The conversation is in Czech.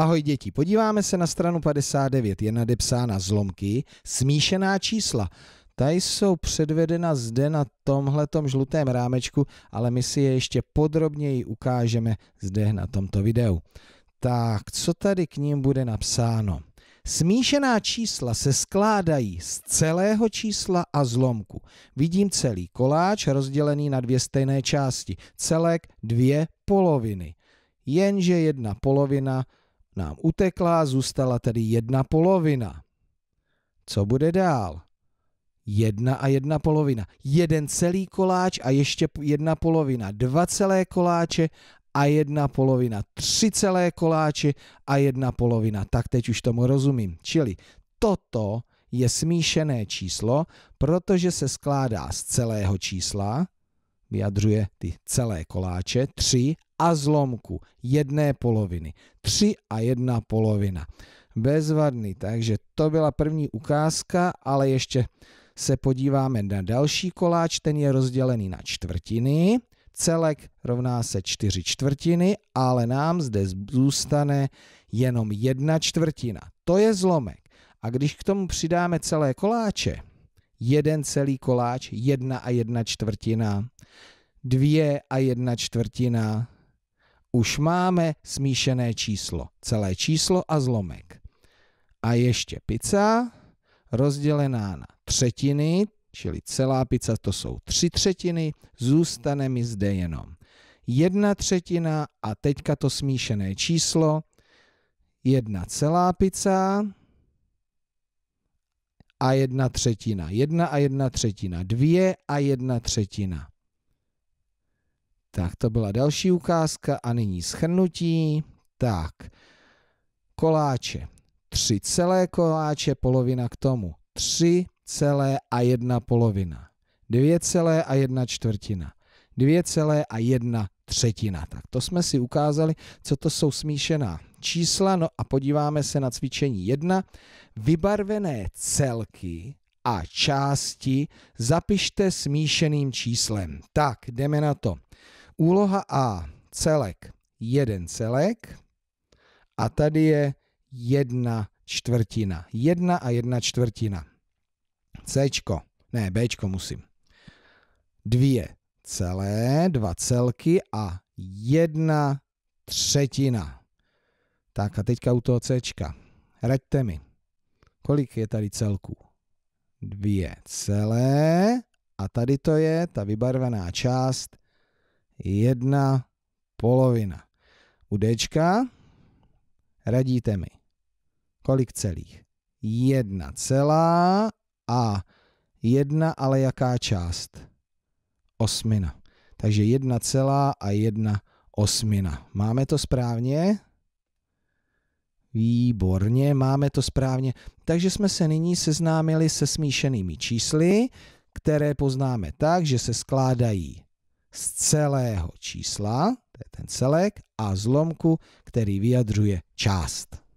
Ahoj děti, podíváme se na stranu 59, je nadepsána zlomky, smíšená čísla. Ta jsou předvedena zde na tomhletom žlutém rámečku, ale my si je ještě podrobněji ukážeme zde na tomto videu. Tak, co tady k ním bude napsáno? Smíšená čísla se skládají z celého čísla a zlomku. Vidím celý koláč rozdělený na dvě stejné části. Celek dvě poloviny. Jenže jedna polovina nám utekla, zůstala tedy jedna polovina. Co bude dál? Jedna a jedna polovina. Jeden celý koláč a ještě jedna polovina. Dva celé koláče a jedna polovina. Tři celé koláče a jedna polovina. Tak teď už tomu rozumím. Čili toto je smíšené číslo, protože se skládá z celého čísla, vyjadřuje ty celé koláče, 3 a zlomku jedné poloviny. tři a jedna polovina. Bezvadný, takže to byla první ukázka, ale ještě se podíváme na další koláč, ten je rozdělený na čtvrtiny. Celek rovná se čtyři čtvrtiny, ale nám zde zůstane jenom jedna čtvrtina. To je zlomek. A když k tomu přidáme celé koláče, jeden celý koláč, jedna a jedna čtvrtina, dvě a jedna čtvrtina, už máme smíšené číslo, celé číslo a zlomek. A ještě pizza rozdělená na třetiny, čili celá pizza to jsou tři třetiny, zůstane mi zde jenom jedna třetina a teďka to smíšené číslo, jedna celá pizza a jedna třetina, jedna a jedna třetina, dvě a jedna třetina. Tak to byla další ukázka a nyní schrnutí. Tak, koláče. Tři celé koláče, polovina k tomu. Tři celé a jedna polovina. Dvě celé a jedna čtvrtina. Dvě celé a jedna třetina. Tak to jsme si ukázali, co to jsou smíšená čísla. No a podíváme se na cvičení jedna. Vybarvené celky a části zapište smíšeným číslem. Tak, jdeme na to. Úloha A, celek, jeden celek a tady je jedna čtvrtina. Jedna a jedna čtvrtina. Cčko, ne, Bčko musím. Dvě celé, dva celky a jedna třetina. Tak a teďka u toho Cčka. Raďte mi. Kolik je tady celků? Dvě celé a tady to je ta vybarvená část jedna polovina. U D radíte mi, kolik celých? Jedna celá a jedna, ale jaká část? Osmina. Takže jedna celá a jedna osmina. Máme to správně? Výborně, máme to správně. Takže jsme se nyní seznámili se smíšenými čísly, které poznáme tak, že se skládají z celého čísla, to je ten celek, a zlomku, který vyjadřuje část.